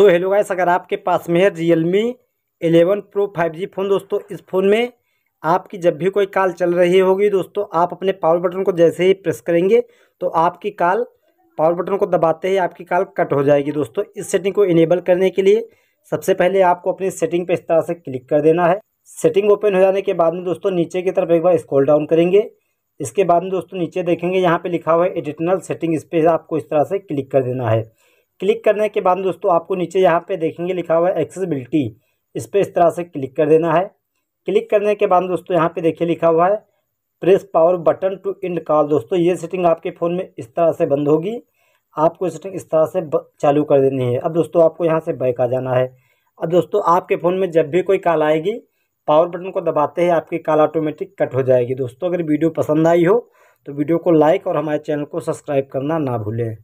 so hello guys अगर आपके पास में है Realme eleven pro five G phone दोस्तों इस फ़ोन में आपकी जब भी कोई कॉल चल रही होगी दोस्तों आप अपने पावर बटन को जैसे ही प्रेस करेंगे तो आपकी कॉल पावर बटन को दबाते ही आपकी कॉल कट हो जाएगी दोस्तों इस सेटिंग को इनेबल करने के लिए सबसे पहले आपको अपनी सेटिंग पर इस तरह से क्लिक कर देना है सेटिंग ओपन हो जाने के बाद में दोस्तों नीचे की तरफ एक बार स्क्रॉल डाउन करेंगे इसके बाद में दोस्तों नीचे देखेंगे यहाँ पे लिखा हुआ है एडिशनल सेटिंग इस पर आपको इस तरह से क्लिक कर देना है क्लिक करने के बाद दोस्तों आपको नीचे यहाँ पे देखेंगे लिखा हुआ है एक्सेसिबिलिटी इस पर इस तरह से क्लिक कर देना है क्लिक करने के बाद दोस्तों यहाँ पे देखिए लिखा हुआ है press power button to end call दोस्तों ये सेटिंग आपके फ़ोन में इस तरह से बंद होगी आपको सेटिंग इस तरह से चालू कर देनी है अब दोस्तों आपको यहाँ से बैक आ जाना है अब दोस्तों आपके फ़ोन में जब भी कोई कॉल आएगी पावर बटन को दबाते ही आपकी कॉल ऑटोमेटिक कट हो जाएगी दोस्तों अगर वीडियो पसंद आई हो तो वीडियो को लाइक और हमारे चैनल को सब्सक्राइब करना ना भूलें